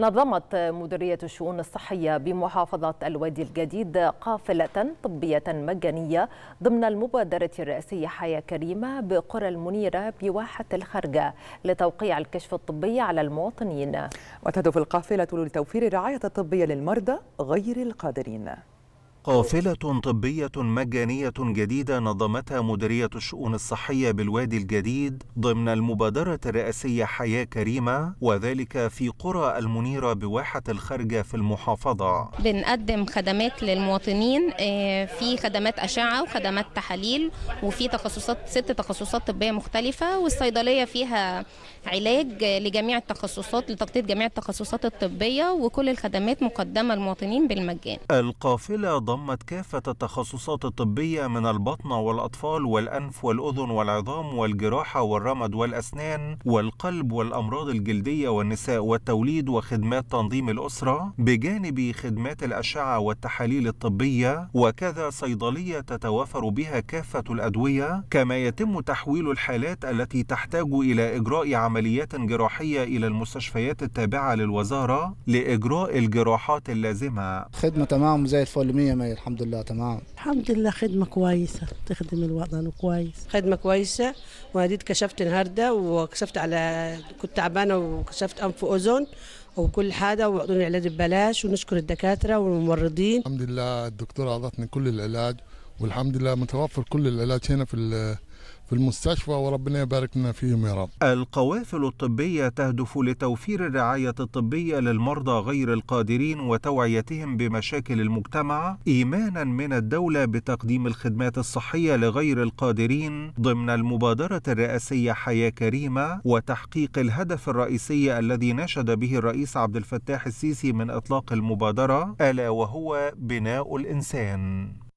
نظمت مديرية الشؤون الصحية بمحافظة الوادي الجديد قافلة طبية مجانية ضمن المبادرة الرئاسية حياة كريمة بقرى المنيرة بواحة الخرجة لتوقيع الكشف الطبي على المواطنين وتهدف القافلة لتوفير الرعاية الطبية للمرضى غير القادرين قافلة طبية مجانية جديدة نظمتها مديرية الشؤون الصحية بالوادي الجديد ضمن المبادرة الرئاسية حياة كريمة وذلك في قرى المنيرة بواحة الخرجة في المحافظة. بنقدم خدمات للمواطنين آه، في خدمات أشعة وخدمات تحاليل وفي تخصصات ست تخصصات طبية مختلفة والصيدلية فيها علاج لجميع التخصصات لتغطية جميع التخصصات الطبية وكل الخدمات مقدمة للمواطنين بالمجان. القافلة ضمت كافة التخصصات الطبية من البطن والأطفال والأنف والأذن والعظام والجراحة والرمد والأسنان والقلب والأمراض الجلدية والنساء والتوليد وخدمات تنظيم الأسرة بجانب خدمات الأشعة والتحاليل الطبية وكذا صيدلية تتوافر بها كافة الأدوية كما يتم تحويل الحالات التي تحتاج إلى إجراء عمليات جراحية إلى المستشفيات التابعة للوزارة لإجراء الجراحات اللازمة خدمة تمام زي الفل الجمعية الحمد لله تمام الحمد لله خدمة كويسة تخدم الوطن كويس خدمة كويسة وهدي كشفت النهاردة وكشفت على كنت تعبانة وكشفت أنف وأذن وكل حاجة وعطوني علاج ببلاش ونشكر الدكاترة والممرضين الحمد لله الدكتورة أعطتني كل العلاج والحمد لله متوفر كل العلاج هنا في في المستشفى وربنا يبارك لنا فيهم يا رب. القوافل الطبية تهدف لتوفير الرعاية الطبية للمرضى غير القادرين وتوعيتهم بمشاكل المجتمع إيمانا من الدولة بتقديم الخدمات الصحية لغير القادرين ضمن المبادرة الرئاسية حياة كريمة وتحقيق الهدف الرئيسي الذي نشد به الرئيس عبد الفتاح السيسي من إطلاق المبادرة ألا وهو بناء الإنسان.